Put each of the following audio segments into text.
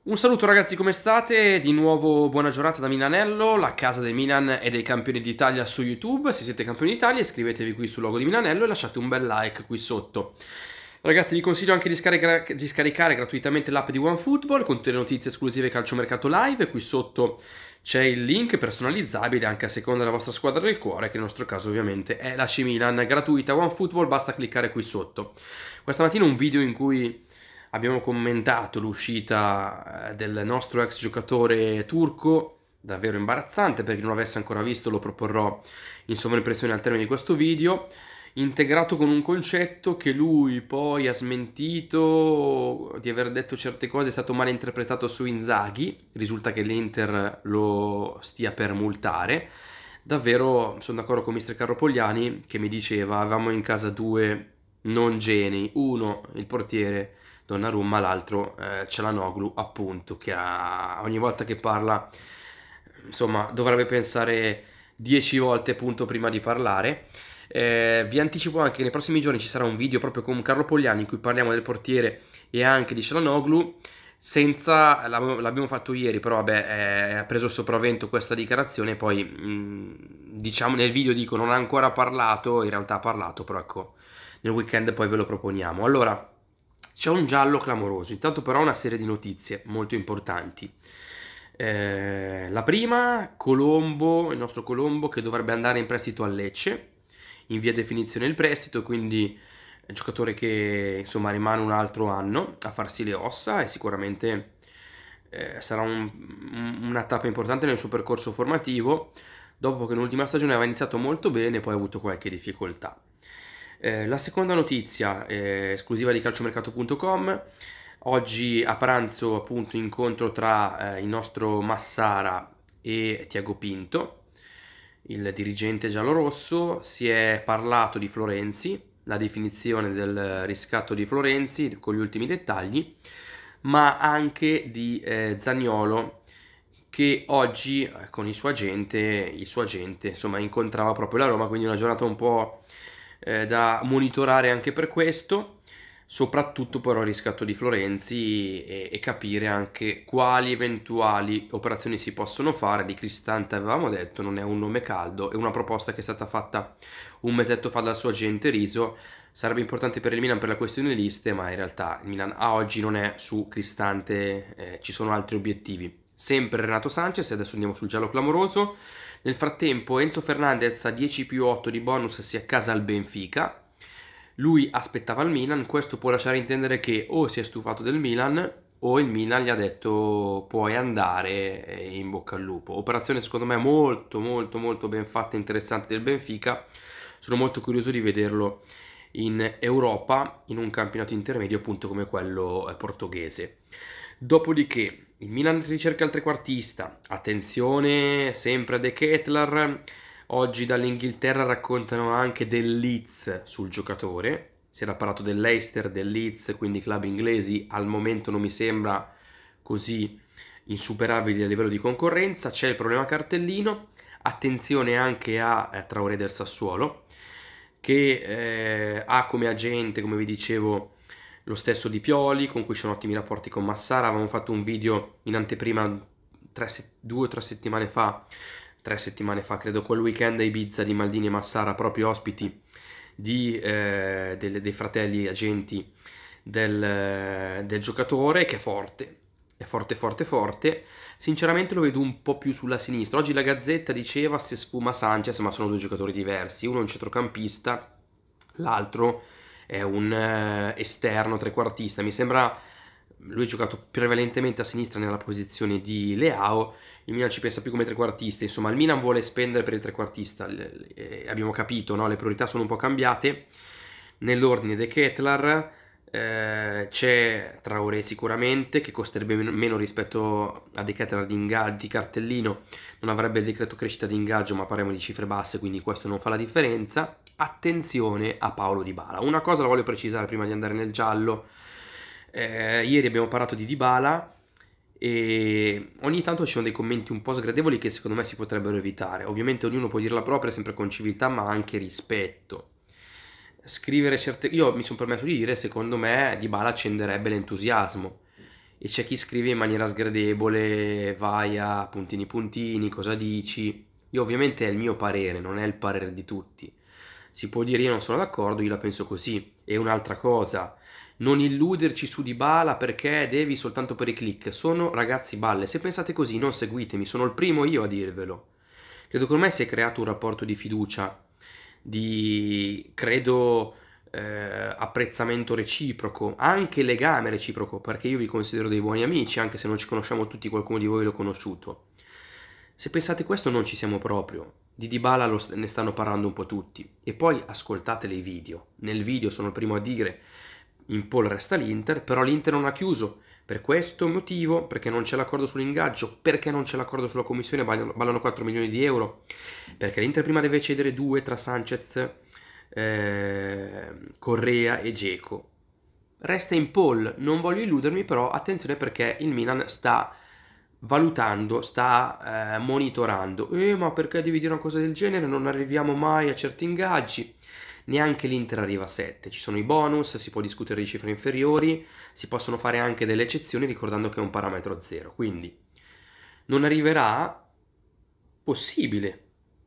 Un saluto ragazzi, come state? Di nuovo buona giornata da Milanello, la casa del Milan e dei campioni d'Italia su YouTube. Se siete campioni d'Italia iscrivetevi qui sul logo di Milanello e lasciate un bel like qui sotto. Ragazzi vi consiglio anche di, scarica di scaricare gratuitamente l'app di OneFootball, con tutte le notizie esclusive calciomercato live, qui sotto c'è il link personalizzabile anche a seconda della vostra squadra del cuore, che nel nostro caso ovviamente è la C-Milan, gratuita OneFootball, basta cliccare qui sotto. Questa mattina un video in cui abbiamo commentato l'uscita eh, del nostro ex giocatore turco, davvero imbarazzante, per chi non l'avesse ancora visto lo proporrò in sovraimpressione al termine di questo video, integrato con un concetto che lui poi ha smentito di aver detto certe cose, è stato male interpretato su Inzaghi, risulta che l'Inter lo stia per multare. Davvero sono d'accordo con Mr. Carlo Pogliani che mi diceva avevamo in casa due non geni, uno il portiere Donnarumma, l'altro eh, Cialanoglu appunto che ha, ogni volta che parla insomma dovrebbe pensare dieci volte appunto prima di parlare. Eh, vi anticipo anche che nei prossimi giorni ci sarà un video proprio con Carlo Pogliani in cui parliamo del portiere e anche di Celanoglu. senza, l'abbiamo fatto ieri, però vabbè, eh, ha preso sopravvento questa dichiarazione, poi mm, diciamo nel video dico non ha ancora parlato, in realtà ha parlato, però ecco, nel weekend poi ve lo proponiamo. Allora, c'è un giallo clamoroso, intanto però una serie di notizie molto importanti. Eh, la prima, Colombo, il nostro Colombo che dovrebbe andare in prestito a Lecce, in via definizione il prestito, quindi è un giocatore che insomma rimane un altro anno a farsi le ossa e sicuramente eh, sarà un, una tappa importante nel suo percorso formativo, dopo che l'ultima stagione aveva iniziato molto bene e poi ha avuto qualche difficoltà. Eh, la seconda notizia, eh, esclusiva di calciomercato.com, oggi a pranzo appunto incontro tra eh, il nostro Massara e Tiago Pinto, il dirigente giallorosso, si è parlato di Florenzi, la definizione del riscatto di Florenzi con gli ultimi dettagli, ma anche di eh, Zagnolo che oggi eh, con il suo agente, il suo agente insomma incontrava proprio la Roma, quindi una giornata un po' eh, da monitorare anche per questo, soprattutto però il riscatto di Florenzi e, e, capire anche quali eventuali operazioni si possono fare. Di Cristante avevamo detto, non è un nome caldo, è una proposta che è stata fatta un mesetto fa dal suo agente Riso. Sarebbe importante per il Milan per la questione liste, ma in realtà il Milan a oggi non è su Cristante, eh, ci sono altri obiettivi sempre Renato Sanchez, e adesso andiamo sul giallo clamoroso. Nel frattempo Enzo Fernandez a 10 più 8 di bonus si accasa al Benfica. Lui aspettava il Milan, questo può lasciare intendere che o si è stufato del Milan o il Milan gli ha detto puoi andare in bocca al lupo. Operazione secondo me molto molto molto ben fatta e interessante del Benfica. Sono molto curioso di vederlo in Europa in un campionato intermedio appunto come quello eh, portoghese. Dopodiché il Milan ricerca il trequartista. Attenzione sempre a De Kettler. Oggi dall'Inghilterra raccontano anche del Leeds sul giocatore. Si era parlato dell'Eister, del Leeds, quindi club inglesi. Al momento non mi sembra così insuperabili a livello di concorrenza. C'è il problema cartellino. Attenzione anche a eh, Traoré del Sassuolo, che eh, ha come agente, come vi dicevo, lo stesso di Pioli, con cui sono ottimi rapporti con Massara, avevamo fatto un video in anteprima tre, due o tre settimane fa, tre settimane fa credo, quel weekend a Ibiza di Maldini e Massara, proprio ospiti di, eh, delle, dei fratelli agenti del, eh, del giocatore, che è forte, è forte forte forte sinceramente lo vedo un po' più sulla sinistra oggi la Gazzetta diceva se sfuma Sanchez ma sono due giocatori diversi uno è un centrocampista l'altro è un eh, esterno trequartista, mi sembra lui ha giocato prevalentemente a sinistra nella posizione di Leao, il Milan ci pensa più come trequartista, insomma il Milan vuole spendere per il trequartista, le, eh, le, abbiamo capito, no? le priorità sono un po' cambiate, nell'ordine De Ketlar, eh, c'è Traoré sicuramente che costerebbe meno rispetto a De Ketelaere di, inga- di cartellino non avrebbe il decreto crescita di ingaggio ma parliamo di cifre basse quindi questo non fa la differenza attenzione a Paolo Di Bala una cosa la voglio precisare prima di andare nel giallo eh, ieri abbiamo parlato di Di Bala e ogni tanto ci sono dei commenti un po' sgradevoli che secondo me si potrebbero evitare ovviamente ognuno può dire la propria sempre con civiltà ma anche rispetto scrivere certe io mi sono permesso di dire secondo me Dybala accenderebbe l'entusiasmo e c'è chi scrive in maniera sgradevole vai a puntini puntini cosa dici io ovviamente è il mio parere non è il parere di tutti si può dire io non sono d'accordo io la penso così e un'altra cosa non illuderci su Dybala perché devi soltanto per i click sono ragazzi balle se pensate così non seguitemi sono il primo io a dirvelo credo che ormai si è creato un rapporto di fiducia di credo eh, apprezzamento reciproco, anche legame reciproco, perché io vi considero dei buoni amici, anche se non ci conosciamo tutti, qualcuno di voi l'ho conosciuto. Se pensate questo non ci siamo proprio, di Dybala lo, ne stanno parlando un po' tutti, e poi ascoltatele i video, nel video sono il primo a dire in Paul resta l'Inter, però l'Inter non ha chiuso, per questo motivo, perché non c'è l'accordo sull'ingaggio, perché non c'è l'accordo sulla commissione, ballano, 4 milioni di euro, perché l'Inter prima deve cedere due tra Sanchez, eh, Correa e Geco. Resta in poll, non voglio illudermi però, attenzione perché il Milan sta valutando, sta eh, monitorando. Eh, ma perché devi dire una cosa del genere? Non arriviamo mai a certi ingaggi neanche l'Inter arriva a 7. Ci sono i bonus, si può discutere di cifre inferiori, si possono fare anche delle eccezioni ricordando che è un parametro 0. Quindi non arriverà possibile,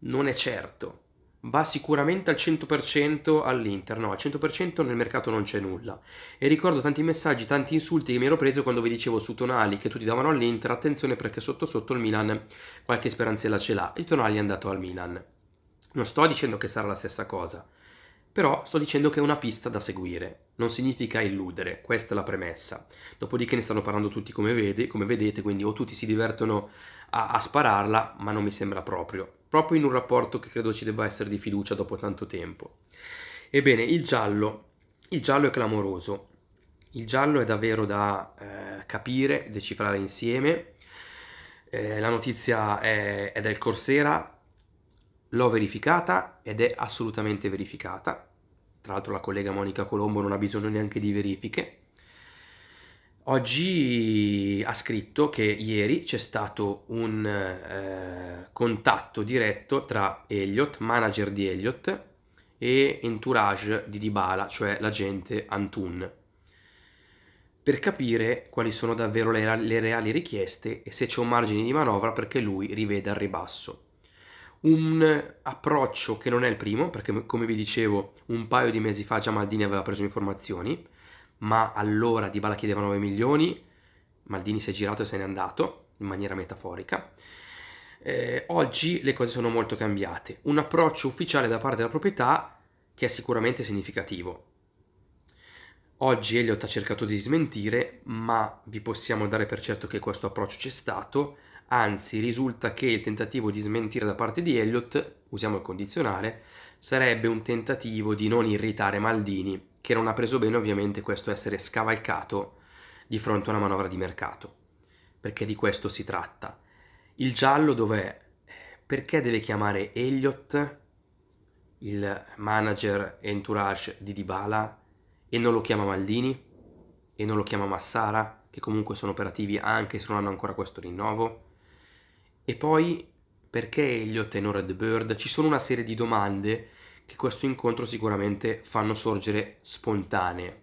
non è certo. Va sicuramente al 100% all'Inter, no, al 100% nel mercato non c'è nulla. E ricordo tanti messaggi, tanti insulti che mi ero preso quando vi dicevo su Tonali che tutti davano all'Inter, attenzione perché sotto sotto il Milan qualche speranzella ce l'ha. Il Tonali è andato al Milan. Non sto dicendo che sarà la stessa cosa, però sto dicendo che è una pista da seguire, non significa illudere, questa è la premessa. Dopodiché ne stanno parlando tutti come, vede, come vedete, quindi o tutti si divertono a, a spararla, ma non mi sembra proprio. Proprio in un rapporto che credo ci debba essere di fiducia dopo tanto tempo. Ebbene, il giallo, il giallo è clamoroso. Il giallo è davvero da eh, capire, decifrare insieme. Eh, la notizia è, è del Corsera, l'ho verificata ed è assolutamente verificata. Tra l'altro la collega Monica Colombo non ha bisogno neanche di verifiche. Oggi ha scritto che ieri c'è stato un eh, contatto diretto tra Elliot, manager di Elliot, e entourage di Dybala, cioè l'agente Antun, per capire quali sono davvero le, le reali richieste e se c'è un margine di manovra perché lui riveda al ribasso un approccio che non è il primo, perché come vi dicevo un paio di mesi fa già Maldini aveva preso informazioni, ma allora Dybala chiedeva 9 milioni, Maldini si è girato e se n'è andato in maniera metaforica. Eh, oggi le cose sono molto cambiate, un approccio ufficiale da parte della proprietà che è sicuramente significativo. Oggi Elliot ha cercato di smentire, ma vi possiamo dare per certo che questo approccio c'è stato, Anzi, risulta che il tentativo di smentire da parte di Elliot, usiamo il condizionale, sarebbe un tentativo di non irritare Maldini, che non ha preso bene ovviamente questo essere scavalcato di fronte a una manovra di mercato, perché di questo si tratta. Il giallo dov'è? Perché deve chiamare Elliot, il manager entourage di Dybala, e non lo chiama Maldini? E non lo chiama Massara, che comunque sono operativi anche se non hanno ancora questo rinnovo? E poi perché Elliot e Nora Red Bird? Ci sono una serie di domande che questo incontro sicuramente fanno sorgere spontanee.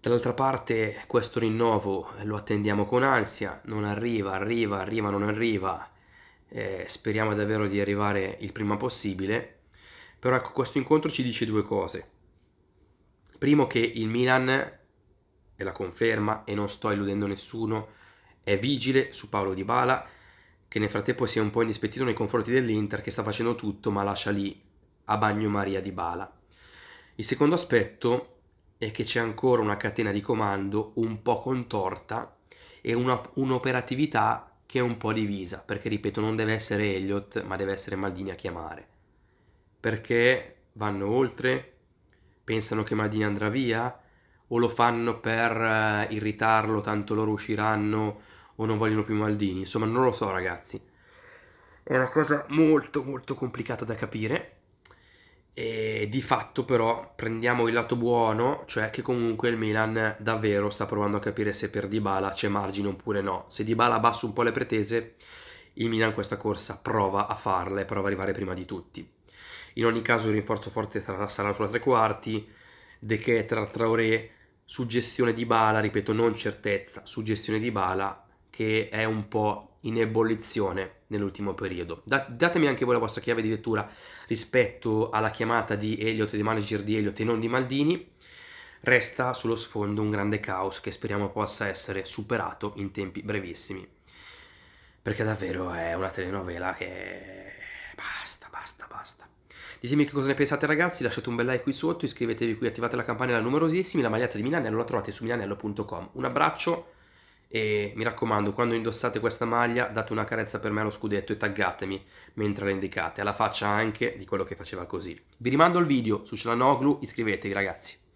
Dall'altra parte questo rinnovo lo attendiamo con ansia, non arriva, arriva, arriva, non arriva, eh, speriamo davvero di arrivare il prima possibile, però ecco questo incontro ci dice due cose. Primo che il Milan, e la conferma e non sto illudendo nessuno, è vigile su Paolo Di Bala, che nel frattempo si è un po' indispettito nei confronti dell'Inter che sta facendo tutto ma lascia lì a bagnomaria di Bala. Il secondo aspetto è che c'è ancora una catena di comando un po' contorta e una, un'operatività che è un po' divisa, perché ripeto non deve essere Elliot ma deve essere Maldini a chiamare, perché vanno oltre, pensano che Maldini andrà via o lo fanno per eh, irritarlo, tanto loro usciranno o non vogliono più Maldini, insomma non lo so ragazzi. È una cosa molto molto complicata da capire e di fatto però prendiamo il lato buono, cioè che comunque il Milan davvero sta provando a capire se per Dybala c'è margine oppure no. Se Dybala abbassa un po' le pretese, il Milan questa corsa prova a farla e prova a arrivare prima di tutti. In ogni caso il rinforzo forte sarà sulla tre quarti, De Ketra, Traoré, suggestione di Bala, ripeto non certezza, suggestione di Bala che è un po' in ebollizione nell'ultimo periodo. Da- datemi anche voi la vostra chiave di lettura rispetto alla chiamata di Elliot, dei manager di Elliot e non di Maldini. Resta sullo sfondo un grande caos che speriamo possa essere superato in tempi brevissimi. Perché davvero è una telenovela che... basta, basta, basta. Ditemi che cosa ne pensate ragazzi, lasciate un bel like qui sotto, iscrivetevi qui, attivate la campanella numerosissimi, la maglietta di Milanello la trovate su milanello.com. Un abbraccio e mi raccomando quando indossate questa maglia date una carezza per me allo scudetto e taggatemi mentre la indicate alla faccia anche di quello che faceva così vi rimando al video su Celanoglu iscrivetevi ragazzi